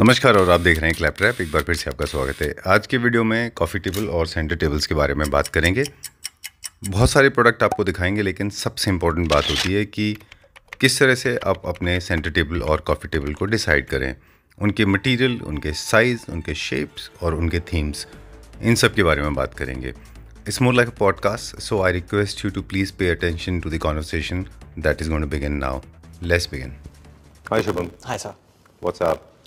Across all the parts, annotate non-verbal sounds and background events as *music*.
नमस्कार और आप देख रहे हैं क्लैप ट्रैप एक बार फिर से आपका स्वागत है आज के वीडियो में कॉफ़ी टेबल और सेंटर टेबल्स के बारे में बात करेंगे बहुत सारे प्रोडक्ट आपको दिखाएंगे लेकिन सबसे इम्पॉर्टेंट बात होती है कि किस तरह से आप अपने सेंटर टेबल और कॉफ़ी टेबल को डिसाइड करें उनके मटीरियल उनके साइज़ उनके शेप्स और उनके थीम्स इन सब के बारे में बात करेंगे it's more like a podcast so I request you to please pay attention to the conversation that is going to begin now. Let's begin. Hi, Shubham. Hi, sir.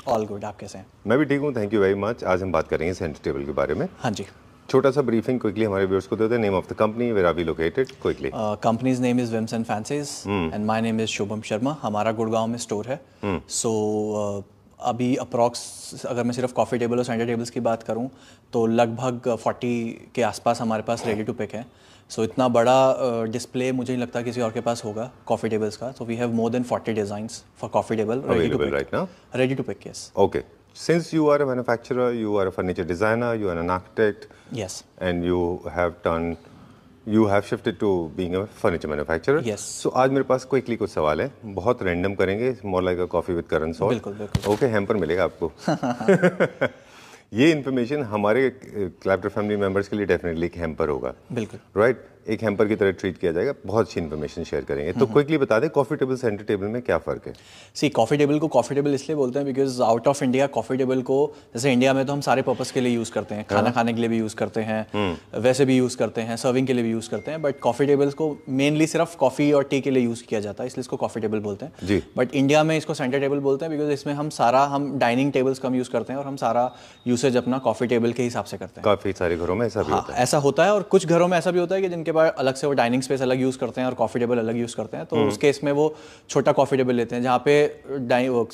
All good आप कैसे हैं मैं भी ठीक हूँ थैंक यू वेरी मच आज हम बात करेंगे सेंटर टेबल के बारे में हाँ जी छोटा सा ब्रीफिंग क्विकली हमारे व्यूअर्स को दे दें name of the company where are we located quickly company's name is Whims and Fancies and my name is Shubham Sharma हमारा गुड़गांव में स्टोर है सो hmm. so, uh, अभी अप्रॉक्स अगर मैं सिर्फ कॉफ़ी टेबल और सेंटर टेबल्स की बात करूं तो लगभग 40 के आसपास हमारे पास रेडी टू पिक है सो so, इतना बड़ा डिस्प्ले uh, मुझे नहीं लगता किसी और के पास होगा कॉफ़ी टेबल्स का so we have more than 40 design for coffee table ready to pick ready to pick yes okay since you are a manufacturer, you are a furniture designer, you are an architect. Yes. And you have done you have shifted to being a furniture manufacturer yes so आज मेरे पास quickly कुछ सवाल है बहुत random करेंगे more like a coffee with Karan सॉल बिल्कुल बिल्कुल ओके हैम्पर मिलेगा आपको *laughs* ये इन्फॉर्मेशन हमारे क्लैप्टर फैमिली मेंबर्स के लिए डेफिनेटली एक हैम्पर होगा बिल्कुल राइट right? एक हैम्पर की तरह ट्रीट किया जाएगा बहुत अच्छी इन्फॉर्मेशन शेयर करेंगे तो क्विकली बता दें कॉफी टेबल सेंटर टेबल में क्या फ़र्क है सी कॉफी टेबल को कॉफी टेबल इसलिए बोलते हैं because out of India coffee table को जैसे इंडिया में तो हम सारे पर्पज़ के लिए यूज़ करते हैं खाना हाँ। खाने के लिए भी यूज़ करते हैं हम्म। वैसे भी यूज़ करते हैं सर्विंग के लिए भी यूज़ करते हैं बट कॉफी टेबल्स को मेनली सिर्फ कॉफ़ी और टी के लिए यूज़ किया जाता है इसलिए इसको कॉफी टेबल बोलते हैं जी बट इंडिया में इसको सेंटर टेबल बोलते हैं बिकॉज इसमें हम सारा हम डाइनिंग टेबल्स कम यूज़ करते हैं और हम सारा यूसेज अपना कॉफी टेबल के हिसाब से करते हैं काफ़ी सारे घरों में ऐसा हाँ, ऐसा होता है और कुछ घरों में ऐसा भी होता है कि जिनके बार अलग से वो डाइनिंग स्पेस अलग यूज़ करते हैं और कॉफ़ी टेबल अलग यूज़ करते हैं तो हम्म। उस केस में वो छोटा कॉफ़ी टेबल लेते हैं जहाँ पे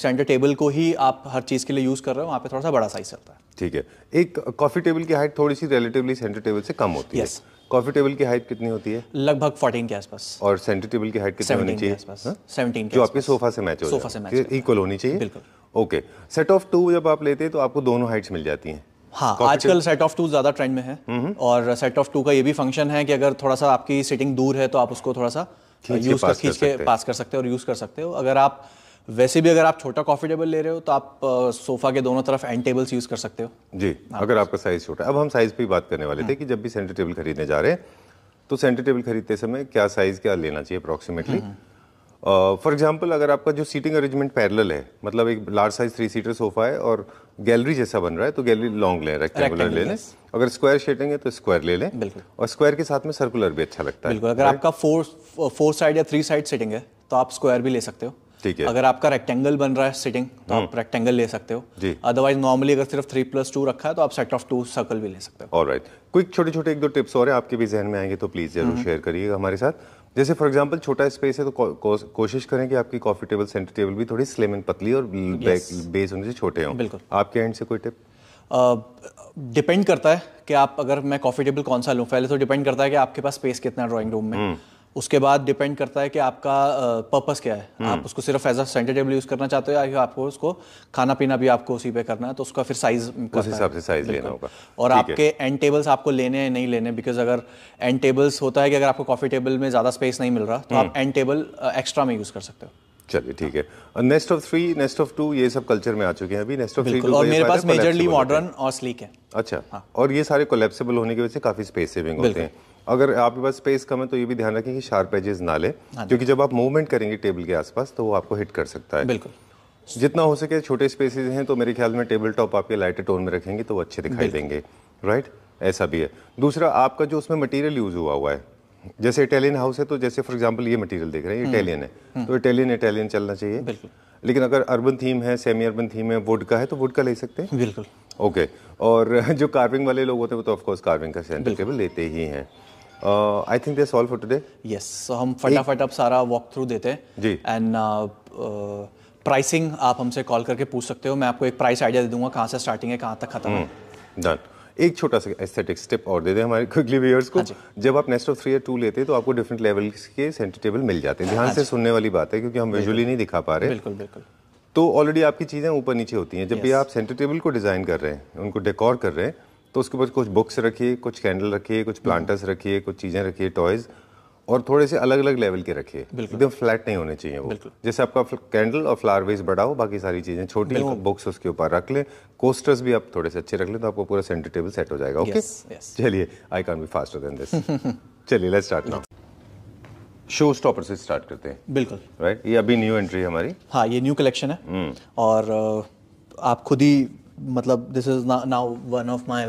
सेंटर टेबल को ही आप हर चीज़ के लिए यूज़ कर रहे हो वहाँ पे थोड़ा सा बड़ा साइज चलता है ठीक है एक कॉफ़ी टेबल की हाइट थोड़ी सी रिलेटिवली सेंटर टेबल से कम होती yes. है कॉफी टेबल की हाइट कितनी होती है लगभग 14 के आसपास और सेंटर टेबल की हाइट कितनी होनी चाहिए 17 हाँ? के आसपास जो आपके सोफा से मैच हो सोफा से मैच इक्वल होनी चाहिए बिल्कुल ओके सेट ऑफ टू जब आप लेते हैं तो आपको दोनों हाइट्स मिल जाती हैं हाँ आजकल सेट ऑफ टू ज्यादा ट्रेंड में है और सेट ऑफ टू का ये भी फंक्शन है कि अगर थोड़ा सा आपकी सिटिंग दूर है तो आप उसको थोड़ा सा यूज uh, कर खींच के पास कर सकते हो और यूज कर सकते हो अगर आप वैसे भी अगर आप छोटा कॉफी टेबल ले रहे हो तो आप सोफा uh, के दोनों तरफ एंड टेबल्स यूज कर सकते हो जी अगर आपका साइज छोटा अब हम साइज पे बात करने वाले थे हम्म। कि जब भी सेंटर टेबल खरीदने जा रहे हैं तो सेंटर टेबल खरीदते समय क्या साइज क्या लेना चाहिए अप्रोक्सीमेटली फॉर एग्जाम्पल अगर आपका जो सीटिंग अरेंजमेंट पैरल है मतलब एक large size three seater sofa है और गैलरी जैसा बन रहा है तो गैलरी लॉन्ग लें रेक्टेंगुलर ले लें अगर स्क्वायर शेटिंग है तो स्क्वायर ले लें और स्क्वायर के साथ में सर्कुलर भी अच्छा लगता है बिल्कुल अगर आपका फोर फोर साइड या थ्री साइड सीटिंग है तो आप स्क्वायर भी ले सकते हो ठीक है अगर आपका रेक्टेंगल बन रहा है सिटिंग तो आप रेक्टेंगल हम्म। ले सकते हो जी अदरवाइज नॉर्मली अगर सिर्फ थ्री प्लस टू रखा है तो आप सेट ऑफ टू सर्कल भी ले सकते हो और राइट क्विक छोटे छोटे एक दो टिप्स और हैं आपके भी जहन में आएंगे तो प्लीज़ जरूर शेयर हम्म। करिएगा हमारे साथ जैसे फॉर एग्जांपल छोटा स्पेस है तो को, को, कोशिश करें कि आपकी कॉफी टेबल सेंटर टेबल भी थोड़ी स्लिम एंड पतली और yes. बेस उनसे छोटे हों बिल्कुल आपके एंड से कोई टिप डिपेंड uh, करता है कि आप अगर मैं कॉफी टेबल कौन सा लूँ पहले तो डिपेंड करता है कि आपके पास स्पेस कितना है ड्रॉइंग रूम में हम्म। उसके बाद डिपेंड करता है कि आपका पर्पस क्या है हम्म। आप उसको सिर्फ as a centre table use करना चाहते हो या आपको उसको खाना पीना भी आपको उसी पे करना है तो उसका फिर साइज उस हिसाब से साइज लेना होगा और आपके एंड टेबल्स आपको लेने हैं नहीं लेने बिकॉज अगर एंड टेबल्स होता है कि अगर आपको कॉफी टेबल में ज़्यादा स्पेस नहीं मिल रहा तो आप एंड टेबल एक्स्ट्रा में यूज़ कर सकते हो चलिए ठीक है nest of three nest of two ये सब कल्चर में आ चुके हैं अभी नेस्ट ऑफ थ्री और मेरे पास मेजरली मॉडर्न और स्लीक है अच्छा हाँ। और ये सारे कोलेप्सेबल होने की वजह से काफ़ी स्पेस सेविंग होते हैं अगर आपके पास स्पेस कम है तो ये भी ध्यान रखें कि शार्प एजेस ना लें हाँ क्योंकि जब आप मूवमेंट करेंगे टेबल के आसपास तो वो आपको हिट कर सकता है बिल्कुल जितना हो सके छोटे स्पेसेस हैं तो मेरे ख्याल में टेबल टॉप आपके लाइट टोन में रखेंगे तो वो अच्छे दिखाई देंगे राइट ऐसा भी है दूसरा आपका जो उसमें मटेरियल यूज़ हुआ हुआ है जैसे इटालियन हाउस है तो जैसे फॉर एग्जाम्पल ये मटेरियल देख रहे हैं इटालियन हम्म। है हम्म। तो इटालियन इटालियन चलना चाहिए बिल्कुल लेकिन अगर अर्बन थीम है सेमी अर्बन थीम है वुड का है तो वुड का ले सकते हैं बिल्कुल ओके और *laughs* जो कार्विंग वाले लोग होते हैं वो तो ऑफकोर्स कार्विंग का सेंटर टेबल लेते ही हैं I think this all for today yes so हम फटाफट अब सारा वॉक थ्रू देते हैं जी एंड प्राइसिंग uh, uh, आप हमसे कॉल करके पूछ सकते हो मैं आपको एक प्राइस आइडिया दे दूंगा कहाँ से स्टार्टिंग है कहाँ तक खत्म है डन हम्म, एक छोटा सा एस्थेटिक स्टेप और दे दें हमारे क्विकली *laughs* व्यूअर्स को हाँ जब आप नेस्ट ऑफ थ्री या टू लेते हैं तो आपको डिफरेंट लेवल के सेंटर टेबल मिल जाते हैं ध्यान हाँ से सुनने वाली बात है क्योंकि हम विजुअली नहीं दिखा पा रहे बिल्कुल बिल्कुल तो ऑलरेडी आपकी चीज़ें ऊपर नीचे होती हैं जब भी आप सेंटर टेबल को डिज़ाइन कर रहे हैं उनको डेकोर कर रहे हैं तो उसके ऊपर कुछ बुक्स रखिए कुछ कैंडल रखिए कुछ प्लांटर्स हम्म। रखिए कुछ चीज़ें रखिए टॉयज़ और थोड़े से अलग अलग लेवल के रखिए एकदम फ्लैट नहीं होने चाहिए वो जैसे आपका कैंडल और फ्लावर वेस बड़ा हो बाकी सारी चीज़ें छोटी हो बुक्स उसके ऊपर रख लें कोस्टर्स भी आप थोड़े से अच्छे रख लें तो आपको पूरा सेंटर टेबल सेट हो जाएगा ओके चलिए I can be faster than this चलिए let's start now show stopper से स्टार्ट करते हैं बिल्कुल राइट right? ये अभी न्यू एंट्री है हमारी हाँ ये न्यू कलेक्शन है हम्म। और आप खुद ही मतलब this is now one of my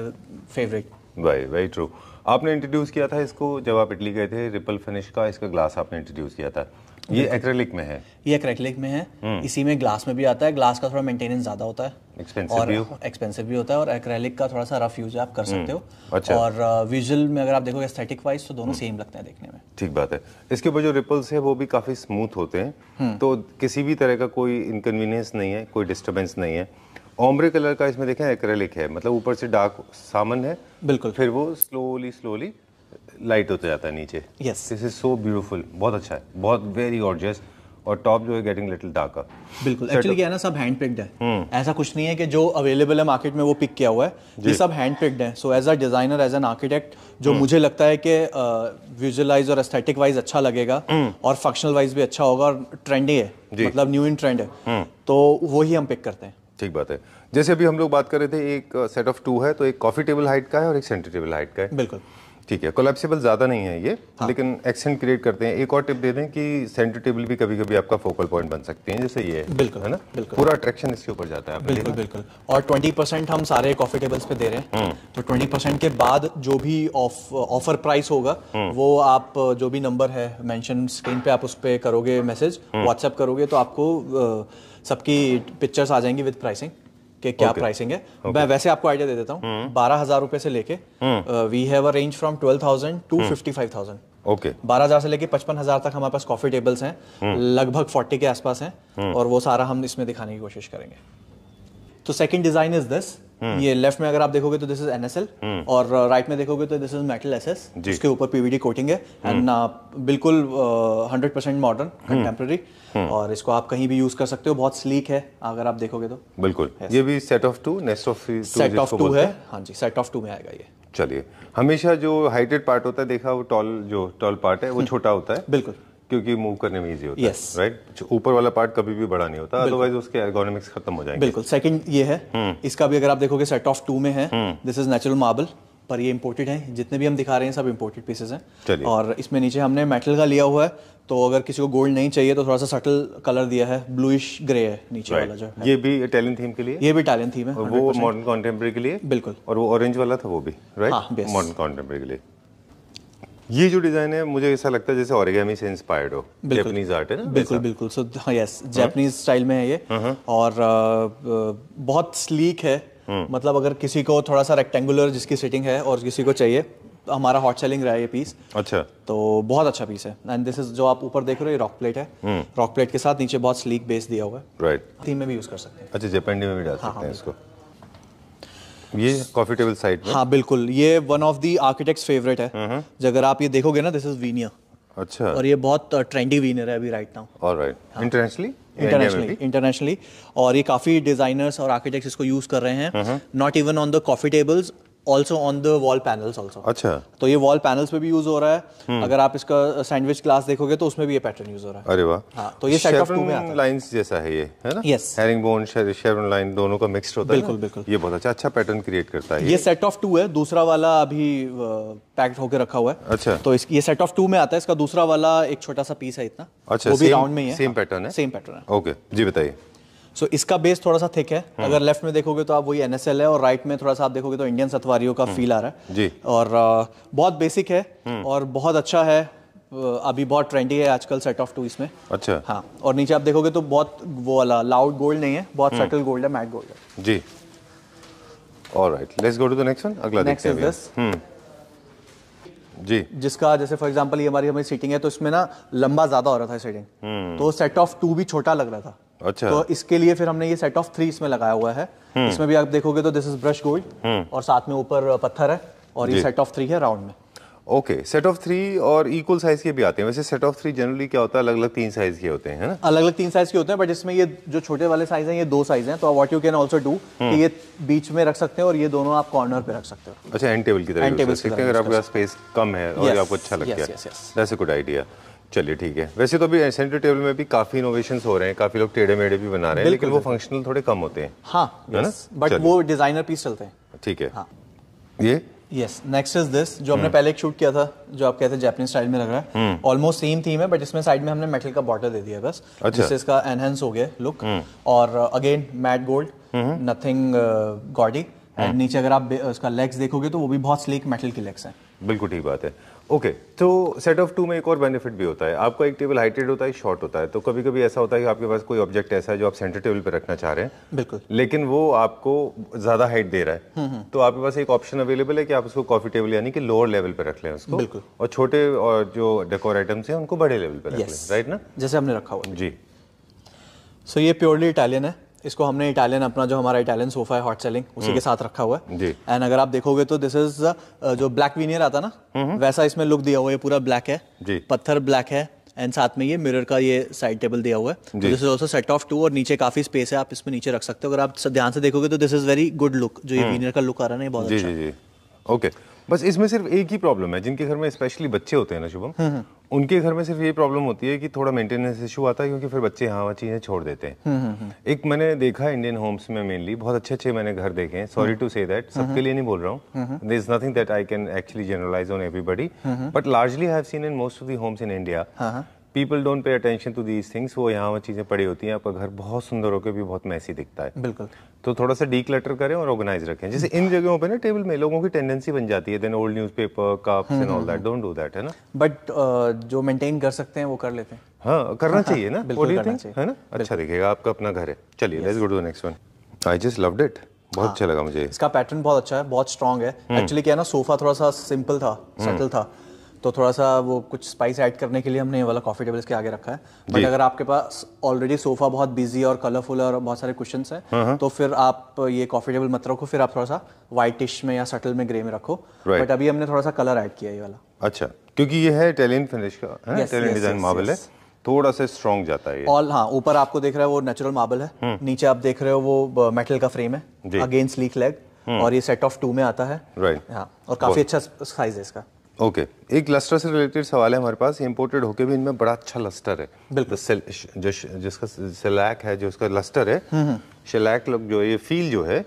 favourite भाई वेरी ट्रू आपने इंट्रोड्यूस किया था इसको जब आप इटली गए थे रिपल फिनिश का इसका ग्लास आपने इंट्रोड्यूस किया था ये एक्रेलिक में है ये एक्रेलिक में है हम्म। इसी में ग्लास में भी आता है ग्लास का थोड़ा मेंटेनेंस ज्यादा होता है एक्सपेंसिव और एक्सपेंसिव भी होता है और एक्रेलिक का थोड़ा सा रफ यूज आप कर हम्म, सकते हो अच्छा। और विजुअल uh, में अगर आप देखोगे एस्थेटिक वाइज तो दोनों सेम हम्म। लगते हैं देखने में ठीक बात है इसके ऊपर जो रिपल्स है वो भी काफी स्मूथ होते हैं तो किसी भी तरह का कोई इनकन्वीनियंस नहीं है कोई डिस्टर्बेंस नहीं है ओमरे कलर का इसमें देखें एक्रेलिक है मतलब ऊपर से डार्क सामन है बिल्कुल फिर वो स्लोली स्लोली लाइट होता जाता है नीचे yes this is so beautiful बहुत अच्छा है बहुत वेरी गॉर्जियस और टॉप जो है गेटिंग लिटिल डार्कर बिल्कुल एक्चुअली क्या है ना सब हैंड पिक्ड है ऐसा कुछ नहीं है कि जो अवेलेबल है मार्केट में वो पिक किया हुआ है ये सब हैंड पिक्ड है so as a designer as an architect जो हम्म। मुझे लगता है कि विजुअलाइज और एस्थेटिक वाइज अच्छा लगेगा हम्म। और फंक्शनल वाइज भी अच्छा होगा और ट्रेंडी है मतलब न्यू इन ट्रेंड है हम्म। तो वही हम पिक करते हैं ठीक बात है जैसे अभी हम लोग बात कर रहे थे एक सेट ऑफ टू है तो एक कॉफी टेबल हाइट का है और एक सेंटर टेबल हाइट का है बिल्कुल ठीक है कोलेप्सिबल ज़्यादा नहीं है ये हाँ। लेकिन एक्सेंट क्रिएट करते हैं एक और टिप दे दें कि सेंटर टेबल भी कभी कभी आपका फोकल पॉइंट बन सकते हैं जैसे ये बिल्कुल है ना बिल्कुल पूरा अट्रैक्शन इसके ऊपर जाता है बिल्कुल बिल्कुल और ट्वेंटी परसेंट हम सारे कॉफी टेबल्स पे दे रहे हैं हम्म। तो ट्वेंटी परसेंट के बाद जो भी ऑफर प्राइस होगा हम्म। वो आप जो भी नंबर है मैंशन स्क्रीन पे आप उस पर करोगे मैसेज हम्म। व्हाट्सएप करोगे तो आपको सबकी पिक्चर्स आ जाएंगी विद प्राइसिंग के क्या okay. प्राइसिंग है okay. मैं वैसे आपको आइडिया दे देता हूँ हम्म। बारह हजार रुपए से लेके वी हम्म। Have a range from twelve thousand to fifty five thousand okay बारह हजार से लेके पचपन हजार तक हमारे पास कॉफी टेबल्स हैं हम्म। लगभग फोर्टी के आसपास हैं और वो सारा हम इसमें दिखाने की कोशिश करेंगे तो सेकेंड डिजाइन इज दिस हम्म। ये लेफ्ट में अगर आप देखोगे तो दिस इज एनएसएल और राइट uh, में देखोगे तो दिस इज मेटल एसएस जिसके ऊपर पीवीडी कोटिंग है एंड हम्म। uh, बिल्कुल हंड्रेड परसेंट मॉडर्न कंटेम्प्रेरी और इसको आप कहीं भी यूज कर सकते हो बहुत स्लीक है अगर आप देखोगे तो बिल्कुल ये भी set of two nest of set of two है हाँ जी सेट ऑफ टू में आएगा ये चलिए हमेशा जो हाइटेड पार्ट होता है देखा वो टॉल जो टॉल पार्ट है वो हम्म। छोटा होता है बिल्कुल क्योंकि मूव करने में इजी होता yes. है राइट ऊपर वाला पार्ट कभी भी बड़ा नहीं होता अदरवाइज उसके एर्गोनॉमिक्स खत्म हो जाएंगे बिल्कुल सेकंड ये है hmm. इसका भी अगर आप देखोगे सेट ऑफ टू में है दिस इज नेचुरल मार्बल पर ये इम्पोर्टेड है जितने भी हम दिखा रहे हैं सब इम्पोर्टेड पीसेज हैं और इसमें नीचे हमने मेटल का लिया हुआ है तो अगर किसी को गोल्ड नहीं चाहिए तो थोड़ा सा सटल कलर दिया है ब्लूइश ग्रे है नीचे वाला जो है ये भी इटालियन थीम के लिए ये भी इटालियन थीम है और वो मॉडर्न कॉन्टेम्प्रेरी के लिए बिल्कुल और वो ऑरेंज वाला था वो भी राइट मॉडर्न कॉन्टेम्प्रेरी के लिए ये जो डिज़ाइन है मुझे ऐसा लगता है जैसे ओरिगामी से इंस्पायर्ड हो जापानीज आर्ट है ना बिल्कुल बिल्कुल सो यस जापानीज स्टाइल में है ये हाँ, हाँ। और बहुत स्लीक है हाँ। मतलब अगर किसी को थोड़ा सा रेक्टेंगुलर जिसकी सेटिंग है और किसी को चाहिए हमारा हॉट सेलिंग रहा है ये पीस अच्छा तो बहुत अच्छा पीस है एंड दिस इज जो आप ऊपर देख रहे हो ये रॉक प्लेट है रॉक प्लेट के साथ नीचे बहुत स्लीक बेस दिया हुआ है राइट थीम में भी यूज कर सकते हैं अच्छा जेपेंडी में भी डाल सकते हैं इसको ये कॉफी टेबल साइड में हाँ बिल्कुल ये one of the architect favourite है हम्म। अगर आप ये देखोगे ना दिस इज वीनिया अच्छा और ये बहुत ट्रेंडी uh, वीनर है अभी right now alright internationally internationally internationally और ये काफ़ी डिज़ाइनर्स और आर्किटेक्ट्स इसको यूज़ कर रहे हैं not even on the coffee tables also on the wall panels also अच्छा तो ये वॉल पैनल्स पे भी यूज हो रहा है हम्म। अगर आप इसका सैंडविच ग्लास देखोगे तो उसमें भी ये पैटर्न यूज हो रहा है अरे वाह हाँ, तो ये सेट ऑफ टू में आता है लाइंस जैसा है ये है ना yes herringbone chevron line दोनों का मिक्स्ड होता बिल्कुल, है बिल्कुल बिल्कुल ये बहुत अच्छा अच्छा पैटर्न क्रिएट करता है ये सेट ऑफ टू है दूसरा वाला अभी पैक्ड होकर रखा हुआ है अच्छा तो ये सेट ऑफ टू में आता है इसका दूसरा वाला एक छोटा सा पीस है इतना अच्छा वो भी राउंड में ही है सेम पैटर्न है सेम पैटर्न है ओके जी बताइए सो so, इसका बेस थोड़ा सा थिक है हम्म। अगर लेफ्ट में देखोगे तो आप वही एन है और राइट में थोड़ा सा आप देखोगे तो इंडियन सतवारियों का फील हम्म। आ रहा है जी और uh, बहुत बेसिक है हम्म। और बहुत अच्छा है uh, अभी बहुत ट्रेंडी है आजकल सेट ऑफ टू इसमें अच्छा हाँ और नीचे आप देखोगे तो बहुत वो वाला लाउड गोल्ड नहीं है बहुत सटल गोल्ड है मैट गोल्ड है जी alright let's go to the next one अगला नेक्स्ट इज दिस जी जिसका जैसे फॉर एग्जांपल ये हमारी हमारी सीटिंग है तो इसमें ना लंबा ज्यादा हो रहा था सीटिंग तो सेट ऑफ टू भी छोटा लग रहा था अच्छा तो इसके लिए फिर हमने ये सेट ऑफ थ्री इसमें लगाया हुआ है हम्म। इसमें भी आप देखोगे तो दिस इज ब्रश गोल्ड और साथ में ऊपर पत्थर है और ये सेट ऑफ थ्री है राउंड में ओके सेट ऑफ थ्री और इक्वल साइज के भी आते हैं वैसे सेट ऑफ थ्री जनरली क्या होता है अलग अलग तीन साइज के होते हैं ना अलग अलग तीन साइज के होते हैं बट इसमें ये जो छोटे वाले साइज हैं ये दो साइज हैं तो what you can also do कि हम्म। ये बीच में रख सकते हैं और ये दोनों आप कॉर्नर पे रख सकते हो अच्छा एंड टेबल की तरह एंड टेबल अगर आपका स्पेस कम है और आपको अच्छा लगता है दैट्स अ गुड आइडिया चलिए ठीक है वैसे तो अभी सेंटर टेबल में भी काफ़ी इनोवेशन हो रहे हैं काफ़ी लोग टेढ़े मेढ़े भी बना रहे हैं लेकिन वो फंक्शनल थोड़े कम होते हैं हाँ बट वो डिज़ाइनर पीस चलते हैं ठीक है हाँ। ये यस नेक्स्ट इज दिस जो हमने हम्म। पहले एक शूट किया था जो आप कहते हैं स्टाइल में लग रहा है ऑलमोस्ट सेम थीम है बट इसमें साइड में हमने मेटल का बॉर्डर दे दिया बस अच्छा। जिससे इसका एनहेंस हो गया लुक हम्म। और again matte gold nothing gaudy and नीचे अगर आप इसका लेग्स देखोगे तो वो भी बहुत स्लीक मेटल की लेग्स हैं बिल्कुल ठीक बात है ओके तो सेट ऑफ टू में एक और बेनिफिट भी होता है आपका एक टेबल हाइटेड होता है शॉर्ट होता है तो कभी कभी ऐसा होता है कि आपके पास कोई ऑब्जेक्ट ऐसा है जो आप सेंटर टेबल पर रखना चाह रहे हैं बिल्कुल लेकिन वो आपको ज्यादा हाइट दे रहा है हम्म, हम्म। तो आपके पास एक ऑप्शन अवेलेबल है कि आप उसको कॉफी टेबल यानी कि लोअर लेवल पर रख लें उसको बिल्कुल और छोटे और जो डेकोर आइटम्स हैं उनको बड़े लेवल पर रख लें राइट ना जैसे हमने रखा हुआ जी सो ये प्योरली इटालियन है इसको हमने इटालियन अपना जो हमारा इटालियन सोफा है हॉट सेलिंग उसी के हम्म। साथ रखा हुआ है एंड अगर आप देखोगे तो दिस इज uh, जो ब्लैक विनियर आता ना हम्म। वैसा इसमें लुक दिया हुआ है पूरा ब्लैक है पत्थर ब्लैक है एंड साथ में ये मिरर का ये साइड टेबल दिया हुआ है this is also set of two और नीचे काफी स्पेस है आप इसमें नीचे रख सकते हो अगर आप ध्यान से देखोगे तो this is very good look जो ये विनियर हम्म। का लुक आ रहा है ना बहुत अच्छा ओके बस इसमें सिर्फ एक ही प्रॉब्लम है जिनके घर में स्पेशली बच्चे होते हैं ना शुभम उनके घर में सिर्फ ये प्रॉब्लम होती है कि थोड़ा मेंटेनेंस इशू आता है क्योंकि फिर बच्चे हाँ वहाँ चीज़ें छोड़ देते हैं हम्म, हम्म, हम्म। एक मैंने देखा इंडियन होम्स में मेनली बहुत अच्छे अच्छे मैंने घर देखे हैं सॉरी टू से दैट सबके लिए नहीं बोल रहा हूँ there is nothing that I can actually generalise on everybody but largely have seen in most of the homes in India people don't pay attention to these things वो यहाँ वो चीज़ें पड़ी होती हैं आपका घर बहुत सुंदर होकर भी बहुत मैसी दिखता है बिल्कुल तो थोड़ा सा डी क्लटर करें और ऑर्गेनाइज रखें जैसे इन जगहों पे ना टेबल में लोगों की टेंडेंसी बन जाती है then old newspaper cups and all that don't do that है ना बट हम्म। uh, जो मेंटेन कर सकते हैं वो कर लेते हैं हाँ करना हाँ, हाँ, चाहिए ना बिल्कुल करना चाहिए है ना अच्छा दिखेगा आपका अपना घर है चलिए let's go to the next one I just loved it बहुत हाँ। अच्छा लगा मुझे इसका पैटर्न बहुत अच्छा है बहुत स्ट्रांग है एक्चुअली हम्म। क्या है ना सोफा थोड़ा सा सिंपल था सटल हम्म। था तो थोड़ा सा वो कुछ स्पाइस ऐड करने के लिए हमने ये वाला कॉफ़ी टेबल के आगे रखा है बट अगर आपके पास ऑलरेडी सोफ़ा बहुत बिजी और कलरफुल और बहुत सारे क्वेश्चन है हाँ, हाँ। तो फिर आप ये कॉफ़ी टेबल मत रखो फिर आप थोड़ा सा व्हाइटिश में या सटल में ग्रे में रखो बट अभी हमने थोड़ा सा कलर ऐड किया ये वाला अच्छा क्योंकि ये है इटालियन फिनिश का इटालियन डिज़ाइन मार्बल है थोड़ा सा स्ट्रॉन्ग जाता है ऑल हाँ ऊपर आपको देख रहा है वो नेचुरल मार्बल है नीचे आप देख रहे हो वो मेटल का फ्रेम है अगेंस्ट लीक लेग और ये सेट ऑफ टू में आता है राइट हाँ और काफी अच्छा साइज है इसका ओके okay. एक लस्टर से रिलेटेड सवाल है हमारे पास इम्पोर्टेड होके भी इनमें बड़ा अच्छा लस्टर है बिल्कुल सेल, जो, जिसका सिलैक है जो उसका लस्टर है शिलैक हम्म, लुक हम्म। जो ये फील जो है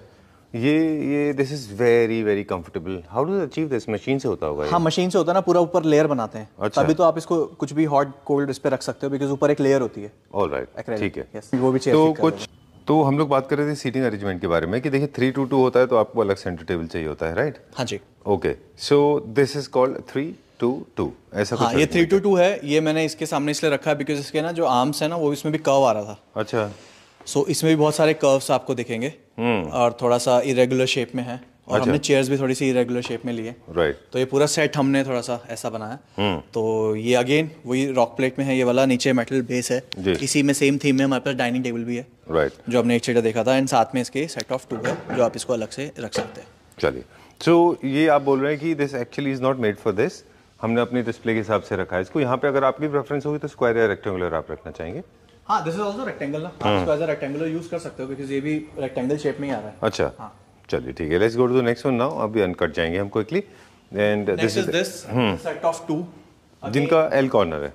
ये ये this is very very comfortable how do achieve this machine से होता होगा हाँ मशीन से होता है ना पूरा ऊपर लेयर बनाते हैं अच्छा। तभी तो आप इसको कुछ भी हॉट कोल्ड इस पर रख सकते हो बिकॉज ऊपर एक लेयर होती है ऑल राइट ठीक है वो भी तो कुछ तो हम लोग बात कर रहे थे सीटिंग अरेंजमेंट के बारे में कि देखिए थ्री टू टू होता है तो आपको अलग सेंटर टेबल चाहिए होता है राइट हाँ जी okay so this is called three two two ऐसा हाँ, ये थ्री टू टू है ये मैंने इसके सामने इसलिए रखा है बिकॉज इसके ना जो आर्म्स है ना वो इसमें भी कर्व आ रहा था अच्छा सो so, इसमें भी बहुत सारे कर्व्स आपको देखेंगे हम्म। और थोड़ा सा इरेगुलर शेप में है और अच्छा। हमने चेयर्स भी थोड़ी सी रेगुलर शेप में लिए राइट तो ये पूरा सेट हमने थोड़ा सा ऐसा बनाया हम्म। तो ये अगेन वही रॉक प्लेट में है ये वाला नीचे मेटल बेस है इसी में सेम थीम में हमारे पास डाइनिंग टेबल भी है राइट जो हमने एक चेटर देखा था एंड साथ में इसके सेट ऑफ टू है जो आप इसको अलग से रख सकते हैं चलिए सो ये आप बोल रहे हैं कि this actually is not made for this हमने अपनी डिस्प्ले के हिसाब से रखा है इसको यहाँ पे अगर आपकी प्रेफरेंस होगी तो स्क्वायर या रेक्टेंगुलर आप रखना चाहेंगे हाँ दिस इज ऑल्सो रेक्टेंगल ना आप इसको एज अ रेक्टेंगुलर यूज कर सकते हो बिकॉज ये भी रेक्टेंगल शेप में ही आ रहा है अच्छा हाँ चलिए ठीक है let's go to the next one now अभी अनकट जाएंगे हम quickly and this is this set of two जिनका एल कॉर्नर है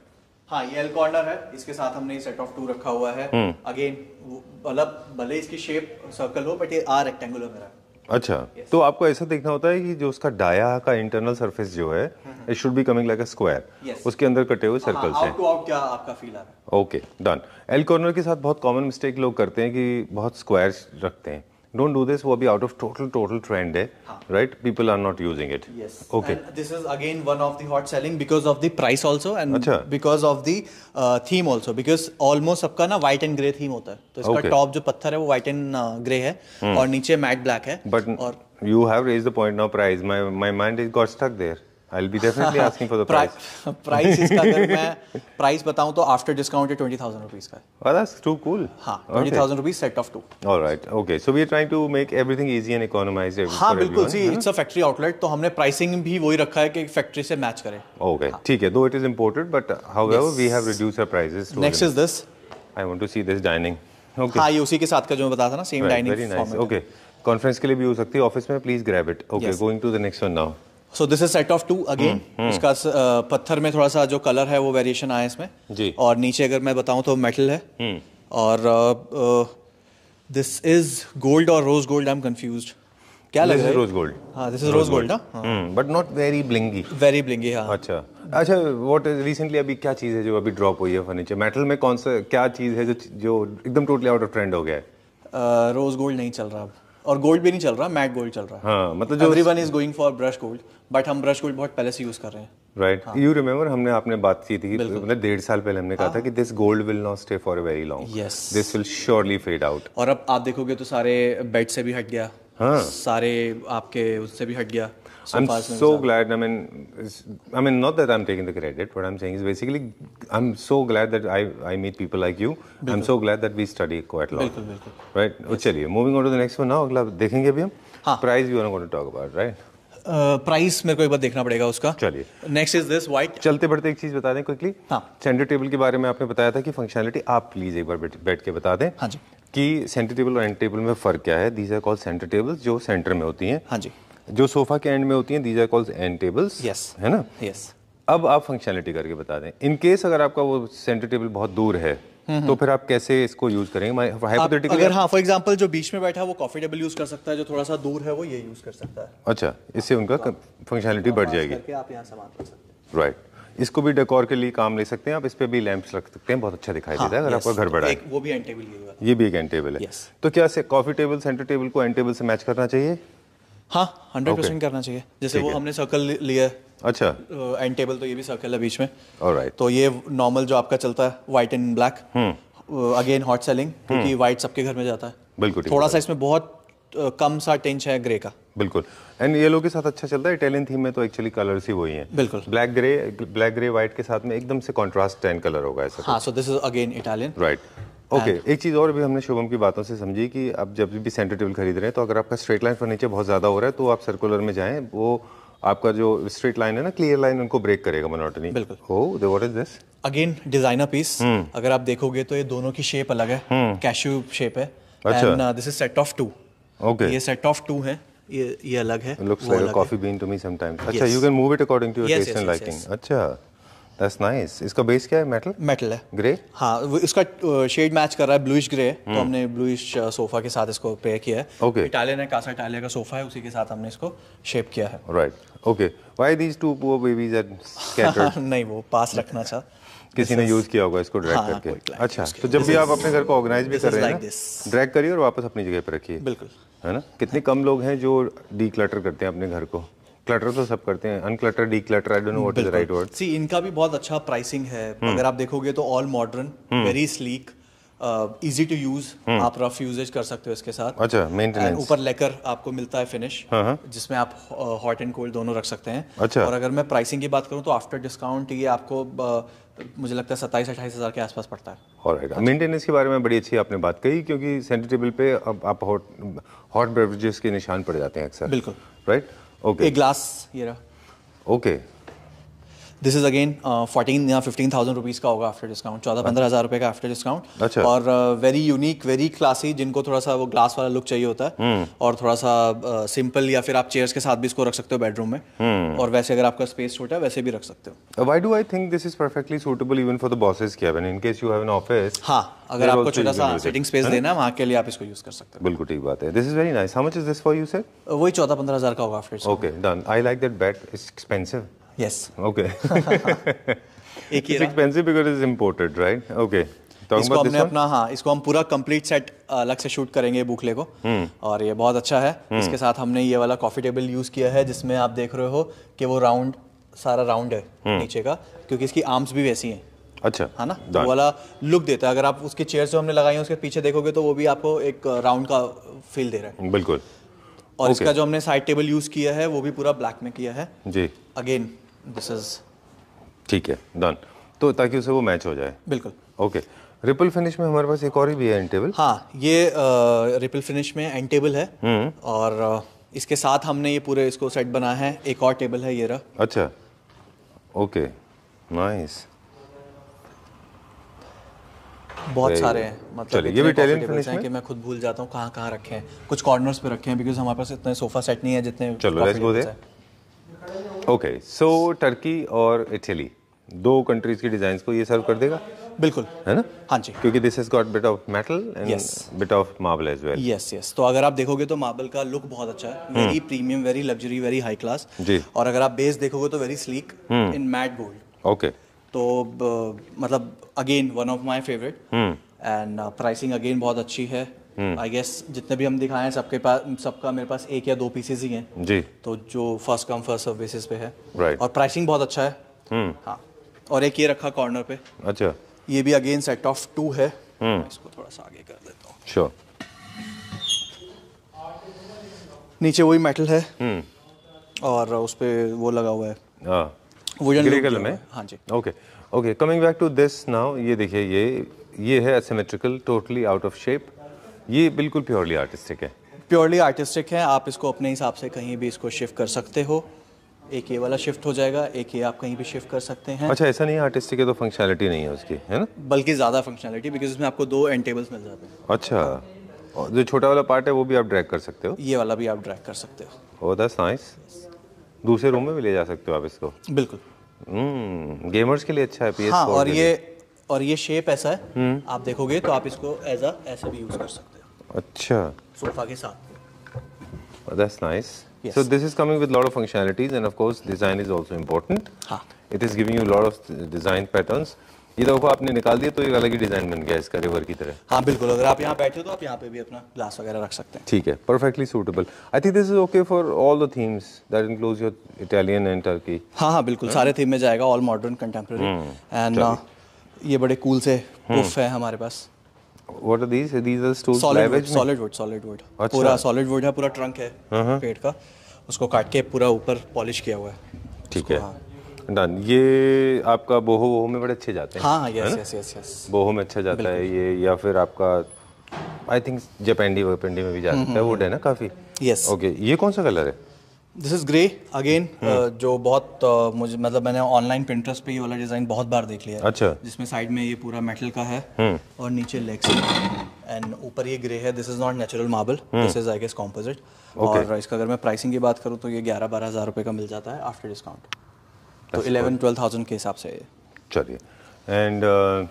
हाँ ये एल कॉर्नर है इसके साथ हमने सेट ऑफ टू रखा हुआ है अगेन हम्म। मतलब भले इसकी शेप सर्कल हो बट ये आर रेक्टेंगुलर मेरा अच्छा yes. तो आपको ऐसा देखना होता है कि जो उसका डाया का इंटरनल सरफेस जो है it should be coming like a square उसके अंदर कटे हुए सर्कल हाँ, से आउट आउट क्या आपका फील आ रहा है ओके डन एल कॉर्नर के साथ बहुत कॉमन मिस्टेक लोग करते हैं कि बहुत स्क्वायर रखते हैं don't do this Will be out of total total trend है right people are not using it yes okay and this is again one of the hot selling because of the price also and because of the uh, theme also because almost सबका ना white and grey theme होता है तो इसका okay. top जो पत्थर है वो white and uh, grey है hmm. और नीचे matte black है but you have raised the point now price my my mind is got stuck there I'll be definitely *laughs* asking for the price. *laughs* price is इसका अगर मैं *laughs* price बताऊं तो after discount है twenty thousand rupees का. Oh, that's too cool. हाँ, twenty thousand rupees set of two. All right, okay. So we are trying to make everything easy and economize everything. हाँ, बिल्कुल जी. It's a factory outlet, तो हमने pricing भी वही रखा है कि factory से match करे. Okay, ठीक है. Though it is imported, but however we have reduced our prices. To Next is this. I want to see this dining. Okay. हाँ, ये उसी के साथ का जो मैं बता था ना, same dining. Very nice. Okay. Conference के लिए भी हो सकती है ऑफिस में grab it. Okay. Going to the next one now. So this is set of two again इसका uh, पत्थर में थोड़ा सा जो कलर है वो वेरिएशन आया इसमें जी और नीचे अगर मैं बताऊं तो मेटल है hmm. और दिस इज गोल्ड और rose gold I am confuse क्या लग रहा है रोज गोल्ड हाँ दिस इज रोज गोल्ड ना but not very blingy very blingy हाँ अच्छा अच्छा व्हाट इज रिसेंटली अभी क्या चीज़ है जो अभी ड्रॉप हुई है फर्नीचर मेटल में कौन सा क्या चीज़ है जो जो एकदम टोटली आउट ऑफ ट्रेंड हो गया है रोज uh, गोल्ड नहीं चल रहा अब और गोल्ड भी नहीं चल रहा मैट गोल्ड चल रहा है हाँ, मतलब जो everyone is going for brush gold but हम ब्रश को बहुत पहले से यूज़ कर रहे हैं राइट यू रिमेम्बर हमने आपने बात की थी मतलब डेढ़ साल पहले हमने कहा था कि this gold will not stay for very long yes this will surely fade out और अब आप देखोगे तो सारे बेड से भी हट गया हाँ. सारे आपके उससे भी हट गया I'm so glad. I mean, I mean, not that I'm taking the credit. What I'm saying is basically, I'm so glad that I, I meet people like you. Bilkul. I'm so glad that we study quite a lot. Bilkul, bilkul. Right. Yes. Oh, चलिए, moving on to the next one now. अगला देखेंगे भी हम. हाँ. Price we are going to talk about, right? Price मेरे को एक बार देखना पड़ेगा उसका चलिए नेक्स्ट इज दिस व्हाइट चलते बढ़ते एक चीज़ बता दें क्विकली हाँ सेंटर टेबल के बारे में आपने बताया था कि फंक्शनलिटी आप प्लीज़ एक बार बैठ के बता दें हाँ जी कि सेंटर टेबल और एंड टेबल में फ़र्क क्या है these are call centre tables जो सेंटर में होती हैं हाँ जी जो सोफा के एंड में होती हैं these are calls end tables yes है ना यस अब आप फंक्शनलिटी करके बता दें इन केस अगर आपका वो सेंटर टेबल बहुत दूर है तो फिर आप कैसे इसको यूज करेंगे अगर हाँ फॉर जो बीच में बैठा है वो कॉफी टेबल यूज कर सकता है जो थोड़ा सा दूर है वो ये यूज कर सकता है अच्छा इससे उनका फंक्शनलिटी तो बढ़ जाएगी आप यहाँ सामान सकते हैं राइट इसको भी डेकोर के लिए काम ले सकते हैं आप इस पर भी लैंप्स रख सकते हैं बहुत अच्छा दिखाई हाँ, देता है अगर आपका घर बड़ा है वो भी एंड टेबल ये भी एक एंड टेबल है तो क्या कॉफी टेबल सेंटर टेबल को एंड टेबल से मैच करना चाहिए हाँ हंड्रेड परसेंट करना चाहिए जैसे वो हमने सर्कल लिया अच्छा एंड टेबल तो ये भी सर्कल है बीच में right. तो ये नॉर्मल जो आपका चलता है white and black again hot selling क्योंकि व्हाइट सबके घर में जाता है बिल्कुल थोड़ा सा इसमें बहुत कम सा टेंच है ग्रे का बिल्कुल एंड येलो के साथ अच्छा चलता है इटालियन थीम में तो एक्चुअली कलर्स ही वही हैं बिल्कुल black grey black grey white के साथ में एकदम से कॉन्ट्रास्ट टेन कलर होगा ऐसा हाँ so this is again Italian right okay okay, एक चीज़ और भी हमने शुभम की बातों से समझी कि आप जब भी सेंटर टेबल खरीद रहे हैं तो अगर आपका स्ट्रेट लाइन फर्नीचर बहुत ज़्यादा हो रहा है तो आप सर्कुलर में जाएं वो आपका जो स्ट्रेट लाइन है ना क्लियर लाइन उनको ब्रेक करेगा मोनोटनी बिल्कुल हो दे what is this again designer piece अगर आप देखोगे तो ये दोनों की शेप अलग है कैश्यू हम्म। शेप है and this is set of two okay ये सेट ऑफ टू है ये ये अलग है looks like coffee bean to me sometimes अच्छा you can move it according to your taste and liking अच्छा That's nice. इसका बेस क्या है मेटल मेटल है ग्रे हाँ इसका शेड मैच कर रहा है ब्लूइश ग्रे तो hmm. हमने ब्लूइश सोफा के साथ इसको पेयर किया है ओके इटालियन है कासा इटालिया का सोफा है उसी के साथ हमने इसको शेप किया है right okay why these two poor babies are scattered नहीं वो पास रखना था किसी ने यूज किया होगा इसको ड्रैग हाँ, करके अच्छा तो जब भी आप अपने घर को ऑर्गेनाइज भी कर रहे हैं ड्रैग करिए और वापस अपनी जगह पर रखिए बिल्कुल है ना कितने कम लोग हैं जो डी करते हैं अपने घर को क्लटर तो सब करते हैं unclutter declutter I don't know what is the right word see इनका भी बहुत अच्छा प्राइसिंग है hmm. अगर आप देखोगे तो all modern very sleek easy to use आप रफ यूजेज कर सकते हो इसके साथ अच्छा मेंटेनेंस ऊपर लेकर आपको मिलता है फिनिश हाँ, हाँ. जिसमें आप हॉट एंड कोल्ड दोनों रख सकते हैं अच्छा और अगर मैं प्राइसिंग की बात करूं तो आफ्टर डिस्काउंट ये आपको uh, मुझे लगता है सत्ताईस अट्ठाईस हज़ार के आसपास पड़ता है और मेंटेनेंस के बारे में बड़ी अच्छी आपने बात कही क्योंकि सेंटर टेबल पे अब आप हॉट हॉट बेवरेजेस के निशान पड़ जाते हैं अक्सर बिल्कुल right right? Okay. A glass here. Okay. This is again fourteen या फिफ्टीन थाउजेंड रुपीज़ का होगा आफ्टर डिस्काउंट चौदह अच्छा। पंद्रह हज़ार रुपए का आफ्टर डिस्काउंट अच्छा। और वेरी यूनिक वेरी क्लासी जिनको थोड़ा सा वो ग्लास वाला लुक चाहिए होता है हम्म। और थोड़ा सा सिंपल uh, या फिर आप चेयर्स के साथ भी इसको रख सकते हो बेडरूम में हम्म। और वैसे अगर आपका स्पेस छोटा है वैसे भी रख सकते हो why do I think this is perfectly suitable even for the bosses in case you have an office हाँ अगर आपको छोटा सा सिटिंग स्पेस देना है वहाँ के लिए आप इसको यूज कर सकते हो बिल्कुल ठीक बात है this is very nice how much is this for you sir वही चौदह पंद्रह हज़ार का होगा after okay done I like that bed is expensive Yes. Okay. *laughs* it's expensive because it's imported, right? Okay. Talking इसको हमने अपना हाँ इसको हम पूरा कंप्लीट सेट अलग से शूट करेंगे बुखले को और ये बहुत अच्छा है इसके साथ हमने ये वाला कॉफी टेबल यूज किया है जिसमें आप देख रहे हो कि वो राउंड सारा राउंड है नीचे का क्योंकि इसकी आर्म्स भी वैसी हैं अच्छा है ना तो वाला लुक देता है अगर आप उसके चेयर जो हमने लगाई है उसके पीछे देखोगे तो वो भी आपको एक राउंड का फील दे रहा है बिल्कुल और okay. इसका जो हमने साइड टेबल यूज किया है वो भी पूरा ब्लैक में किया है जी अगेन दिस इज ठीक है डन तो ताकि उसे वो मैच हो जाए बिल्कुल ओके रिपल फिनिश में हमारे पास एक और भी है एंड टेबल हाँ ये रिपल फिनिश में एंड टेबल है हम्म। और इसके साथ हमने ये पूरे इसको सेट बनाया है एक और टेबल है ये रहा अच्छा ओके नाइस बहुत सारे हैं मतलब ये भी टैलेंट फिनिश हैं कि मैं खुद भूल जाता हूँ कहाँ कहाँ रखे हैं कुछ कॉर्नर्स पे रखे हैं बिकॉज हमारे पास इतने सोफा सेट नहीं है जितने चलो let's go there okay so Turkey और इटली दो कंट्रीज की डिजाइन को ये सर्व कर देगा बिल्कुल है ना हाँ जी क्योंकि this got bit of metal and bit of marble as well yes yes तो अगर आप देखोगे तो मार्बल का लुक बहुत अच्छा है very premium very luxury very high class जी और अगर आप बेस देखोगे तो very sleek in matte gold okay तो uh, मतलब again one of my favourite and pricing again बहुत अच्छी है आई hmm. गेस जितने भी हम दिखाए हैं सबके पास सबका मेरे पास एक या दो पीसेज ही हैं जी तो जो first come first serve basis पे है right. और प्राइसिंग बहुत अच्छा है hmm. हाँ और एक ये रखा कॉर्नर पे अच्छा ये भी अगेन सेट ऑफ टू है hmm. इसको थोड़ा सा आगे कर देता हूँ श्योर नीचे वही मेटल है और उस पर वो लगा हुआ है वुडन ग्रे कलर में हाँ जी okay okay coming back to this now ये देखिए ये ये है asymmetrical totally out of shape ये बिल्कुल प्योरली आर्टिस्टिक है प्योरली आर्टिस्टिक है आप इसको अपने हिसाब से कहीं भी इसको शिफ्ट कर सकते हो एक ये वाला शिफ्ट हो जाएगा एक ये आप कहीं भी शिफ्ट कर सकते हैं अच्छा ऐसा नहीं है आर्टिस्टिक है तो फंक्शनलिटी नहीं है उसकी है ना बल्कि ज़्यादा फंक्शनलिटी बिकॉज इसमें आपको दो एंड टेबल्स मिल जाते हैं अच्छा और जो छोटा वाला पार्ट है वो भी आप ड्रैग कर सकते हो ये वाला भी आप ड्रैग कर सकते हो ओह दैट्स नाइस दूसरे रूम में भी ले जा सकते हो आप इसको बिल्कुल हम्म गेमर्स के लिए अच्छा है पीएस4 हाँ, और ये और ये शेप ऐसा है हम्म। आप देखोगे तो आप इसको एज अ ऐसे भी यूज़ कर सकते हो अच्छा सोफा के साथ that's nice Yes. So this is coming with a lot of functionalities and of course design is also important. हाँ. It is giving you a lot of design patterns. ये देखो आपने निकाल दिया तो एक अलग ही डिजाइन बन गया इसका रिवर की तरह हाँ बिल्कुल अगर आप यहाँ बैठे हो तो आप यहाँ पे भी अपना ग्लास वगैरह रख सकते हैं ठीक है perfectly suitable I think this is okay for all the themes that includes your Italian and Turkey हाँ हाँ बिल्कुल सारे थीम में जाएगा ऑल मॉडर्न कंटेम्प्रेरी एंड ये बड़े कूल से प्रूफ hmm. है हमारे पास what are these these are stone solid wood solid wood solid wood पूरा सॉलिड वुड है पूरा ट्रंक है uh-huh. पेड़ का उसको काट के पूरा ऊपर पॉलिश किया हुआ है ठीक है डन हाँ। ये आपका बोहो वोहो में बड़े अच्छे जाते हैं हाँ yes yes yes yes boho में अच्छा जाता है ये या फिर आपका आई थिंक जपेंडी वपेंडी में भी जाता है वुड हम्म, हम्म, है ना काफ़ी यस ओके ये कौन सा कलर है दिस इज ग्रे अगेन जो बहुत uh, मुझे मतलब मैंने ऑनलाइन पिंटरेस्ट पे ये वाला डिजाइन बहुत बार देख लिया है अच्छा जिसमें साइड में ये पूरा मेटल का है hmm. और नीचे लेग्स एंड ऊपर ये ग्रे है this is not natural marble this is I guess composite और इसका अगर मैं प्राइसिंग की बात करूँ तो ये ग्यारह बारह हज़ार रुपये का मिल जाता है आफ्टर डिस्काउंट तो इलेवन ट्वेल्व थाउजेंड के हिसाब से चलिए एंड uh,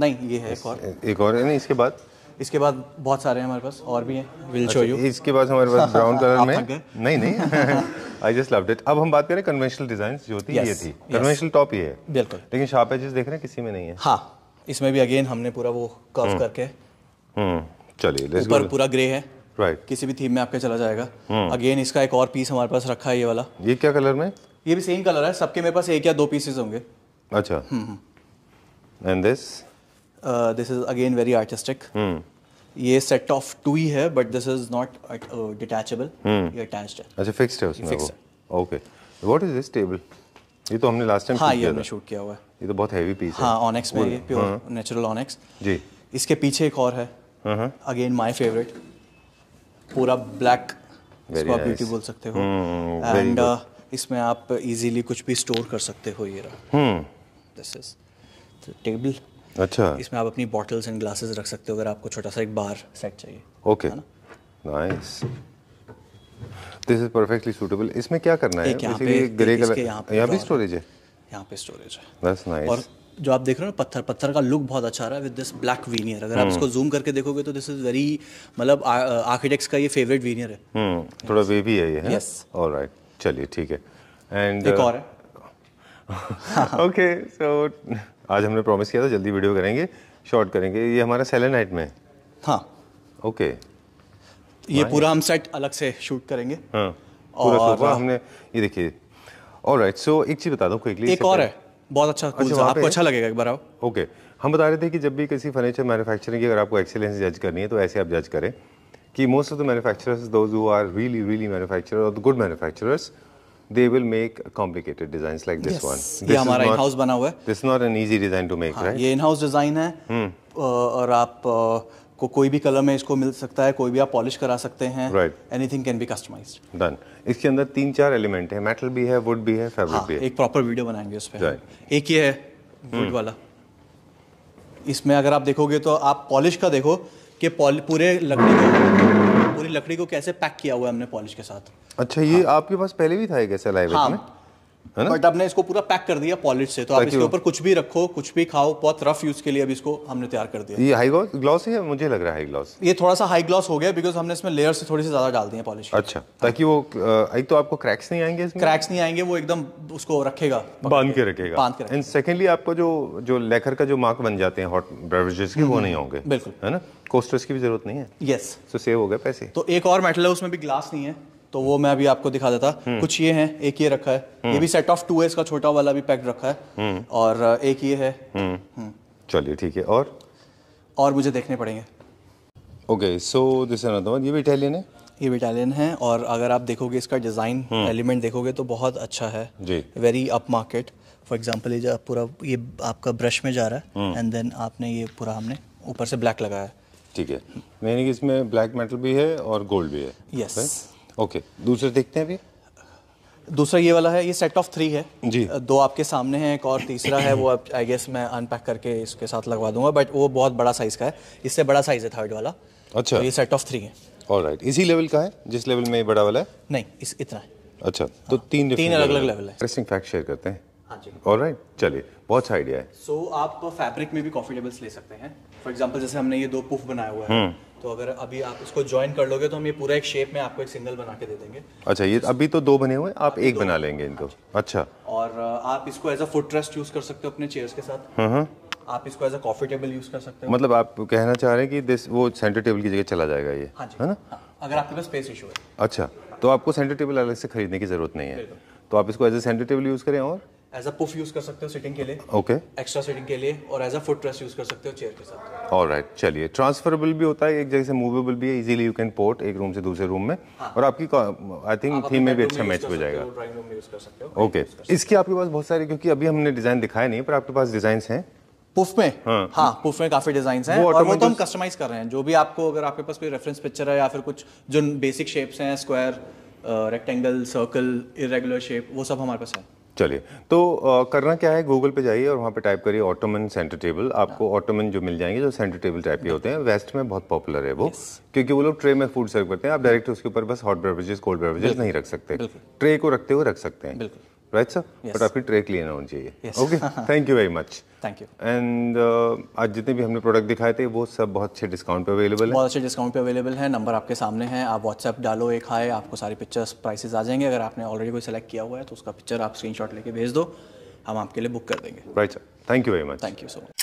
नहीं ये है एक और एक और है ना इसके बाद इसके बाद बहुत सारे हैं हमारे पास और भी हैं विल शो यू इसके बाद हमारे पास ब्राउन कलर *laughs* में नहीं नहीं आई जस्ट लव्ड इट अब हम बात करें कन्वेंशनल डिजाइन जो होती है ये थी कन्वेंशनल टॉप ये है बिल्कुल लेकिन शार्प एजेस देख रहे हैं किसी में नहीं है हाँ इसमें भी अगेन हमने पूरा वो कर्व हम्म। करके हम्म, चलिए ऊपर पूरा ग्रे है राइट किसी भी थीम में आपके चला जाएगा अगेन हम्म। इसका एक और पीस हमारे पास रखा है ये वाला ये क्या कलर में ये भी सेम कलर है सबके मेरे पास एक या दो पीसेस होंगे अच्छा and this this is again very artistic ये सेट ऑफ टू ही है but this is not detachable ये अटैच्ड है अच्छा फिक्स्ड है उसमें fix okay what is this table ये तो हमने लास्ट टाइम हाँ ये हमने शूट किया हुआ है ये तो बहुत हैवी पीस है हाँ ऑनेक्स में प्योर नेचुरल ऑनेक्स जी इसके पीछे एक और है अगेन माय फेवरेट पूरा ब्लैक इसको आप ब्यूटी बोल सकते हो एंड hmm, uh, इसमें आप इजीली कुछ भी स्टोर कर सकते हो ये रहा दिस इज टेबल अच्छा इसमें आप अपनी बॉटल्स एंड ग्लासेस रख सकते हो अगर आपको छोटा सा एक बार सेट चाहिए okay nice this is perfectly suitable इसमें क्या करना है बेसिकली ग्रे कलर यहां पे स्टोरेज है यहां पे स्टोरेज है दैट्स नाइस और जो आप देख रहे हो ना पत्थर पत्थर का लुक बहुत अच्छा रहा है विद दिस ब्लैक वीनियर अगर आप hmm। इसको जूम करके देखोगे तो दिस इज वेरी मतलब आर्किटेक्ट्स का ये फेवरेट वीनियर है हम्म थोड़ा वेवी है ये है यस ऑलराइट चलिए ठीक है एंड एक uh, और है ओके *laughs* सो आज हमने प्रॉमिस किया था जल्दी वीडियो करेंगे शॉर्ट करेंगे ये हमारा सेलेनाइट में हाँ ओके ये पूरा हम सेट अलग से शूट करेंगे हाँ और हमने ये देखिए राइट सो एक चीज़ बता दो क्विकली एक और है बहुत अच्छा अच्छा आपको अच्छा लगेगा एक बार आओ ओके हम बता रहे थे कि जब भी किसी फर्नीचर मैन्युफैक्चरिंग की अगर आपको एक्सेलेंस जज करनी है तो ऐसे आप जज करें कि most of the manufacturers those who are really really manufacturer और good manufacturers they will make complicated designs like this yes. one. This ये हमारा in house बना हुआ है. This is not an easy design to make, हाँ, right? ये in house design है hmm. और आप को कोई भी कलर में इसको मिल सकता है कोई भी आप पॉलिश करा सकते हैं anything can be customised done इसके अंदर तीन चार एलिमेंट है मेटल भी है वुड भी है फैब्रिक हाँ, भी है एक प्रॉपर वीडियो बनाएंगे उस पर एक ये है वुड hmm. वाला इसमें अगर आप देखोगे तो आप पॉलिश का देखो कि पूरे लकड़ी को पूरी लकड़ी को कैसे पैक किया हुआ है हमने पॉलिश के साथ अच्छा ये हाँ। आपके पास पहले भी था एक ऐसा लाइव हाँ। है बट हमने इसको पूरा पैक कर दिया पॉलिश से तो आप इसके ऊपर कुछ भी रखो कुछ भी खाओ बहुत रफ यूज के लिए अभी इसको हमने तैयार कर दिया ये हाई ग्लॉस है मुझे लग रहा है हाई ग्लॉस ये थोड़ा सा हाई ग्लॉस हो गया बिकॉज हमने इसमें लेयर से थोड़ी सी ज्यादा डाल दी है पॉलिश अच्छा हाँ। ताकि वो एक तो आपको क्रैक्स नहीं आएंगे इसमें क्रैक्स नहीं आएंगे वो एकदम उसको रखेगा बांध के रखेगा बांध के एंड सेकेंडली आपको जो जो लेकर का जो मार्क बन जाते हैं हॉट बेवरेजेस के वो हम्म। नहीं होंगे बिल्कुल है ना कोस्टर्स की भी जरूरत नहीं है यस सो सेव हो गए पैसे तो एक और मेटल है उसमें भी ग्लास नहीं है तो वो मैं अभी आपको दिखा देता हम्म। कुछ ये हैं एक ये रखा है ये हम्म। भी सेट ऑफ टू है इसका छोटा वाला भी पैक रखा है हम्म। और एक ये है चलिए ठीक है और और मुझे देखने पड़ेंगे ओके सो दिस ये भी इटालियन है ये भी इटालियन है और अगर आप देखोगे इसका डिज़ाइन एलिमेंट देखोगे तो बहुत अच्छा है जी very up market for example ये पूरा ये आपका ब्रश में जा रहा है एंड देन आपने ये पूरा हमने ऊपर से ब्लैक लगाया ठीक है यानी कि इसमें ब्लैक मेटल भी है और गोल्ड भी है यस yes. ओके दूसरे देखते हैं अभी दूसरा ये वाला है ये सेट ऑफ थ्री है जी दो आपके सामने हैं एक और तीसरा है वो आप आई गेस मैं अनपैक करके इसके साथ लगवा दूंगा बट वो बहुत बड़ा साइज़ का है इससे बड़ा साइज़ है थर्ड वाला अच्छा तो ये सेट ऑफ थ्री है ऑल राइट इसी लेवल का है जिस लेवल में ये बड़ा वाला है नहीं इस इतना है अच्छा तो हाँ, तीन तीन अलग अलग लेवल है इंटरेस्टिंग फैक्ट शेयर करते हैं ऑलराइट हाँ चलिए बहुत अच्छा आइडिया है सो आप फैब्रिक में भी कॉफी टेबल्स ले सकते हैं फॉर एग्जाम्पल जैसे हमने ये दो पुफ बनाया हुआ है हम्म। तो अगर अभी आप इसको ज्वाइन कर लोगे तो हम ये पूरा एक शेप में आपको एक सिंगल बना के दे देंगे अच्छा ये अभी तो दो बने हुए आप एक बना लेंगे इनको अच्छा और आप इसको as a foot rest use कर सकते हो अपने चेयर्स के साथ हाँ, हाँ। आप इसको as a coffee table use कर सकते हो मतलब आप कहना चाह रहे हैं कि दिस वो सेंटर टेबल की जगह चला जाएगा ये हाँ है ना हाँ, अगर आपके पास स्पेस इशू है अच्छा तो आपको सेंटर टेबल अलग से खरीदने की जरूरत नहीं है तो आप इसको as a centre table use करें और एज अ पुफ यूज कर सकते हो सिटिंग के लिए ओके एक्स्ट्रा सिटिंग के लिए और as a foot rest use कर सकते हो चेयर के साथ ऑलराइट चलिए ट्रांसफरेबल भी होता है एक जगह से मूवेबल भी है इजीली यू कैन पोर्ट एक रूम से दूसरे रूम में हाँ. और आपकी आई थिंक थीम में भी अच्छा मैच हो जाएगा ओके इसकी आपके पास बहुत सारे क्योंकि अभी हमने डिजाइन दिखाया नहीं पर आपके पास डिजाइन है पुफ में हाँ, हाँ पुफ में काफी डिजाइन हैं और वो तो हम कस्टमाइज कर रहे हैं जो भी आपको अगर आपके पास कोई रेफरेंस पिक्चर है या फिर कुछ जो बेसिक शेप्स हैं square rectangle circle irregular shape वो सब हमारे पास है चलिए तो आ, करना क्या है गूगल पे जाइए और वहाँ पे टाइप करिए ऑटोमन सेंटर टेबल आपको ऑटोमन हाँ। जो मिल जाएंगे जो सेंटर टेबल टाइप के होते हैं वेस्ट में बहुत पॉपुलर है वो क्योंकि वो लोग ट्रे में फूड सर्व करते हैं आप डायरेक्ट उसके ऊपर बस हॉट बेवरेजेस कोल्ड बेवरेजेस नहीं रख सकते ट्रे को रखते हुए रख सकते हैं राइट सर बट आपकी ट्रे क्लीन होनी चाहिए okay thank you very much thank you and आज जितने भी हमने प्रोडक्ट दिखाए थे वो सब बहुत अच्छे डिस्काउंट पे अवेलेबल है बहुत अच्छे डिस्काउंट पे अवेलेबल है नंबर आपके सामने है आप व्हाट्सएप डालो एक हाय आपको सारी पिक्चर्स प्राइसेस आ जाएंगे अगर आपने ऑलरेडी कोई सेलेक्ट किया हुआ है तो उसका पिक्चर आप स्क्रीन लेके भेज दो हम आपके लिए बुक कर देंगे right sir thank you very much thank you so much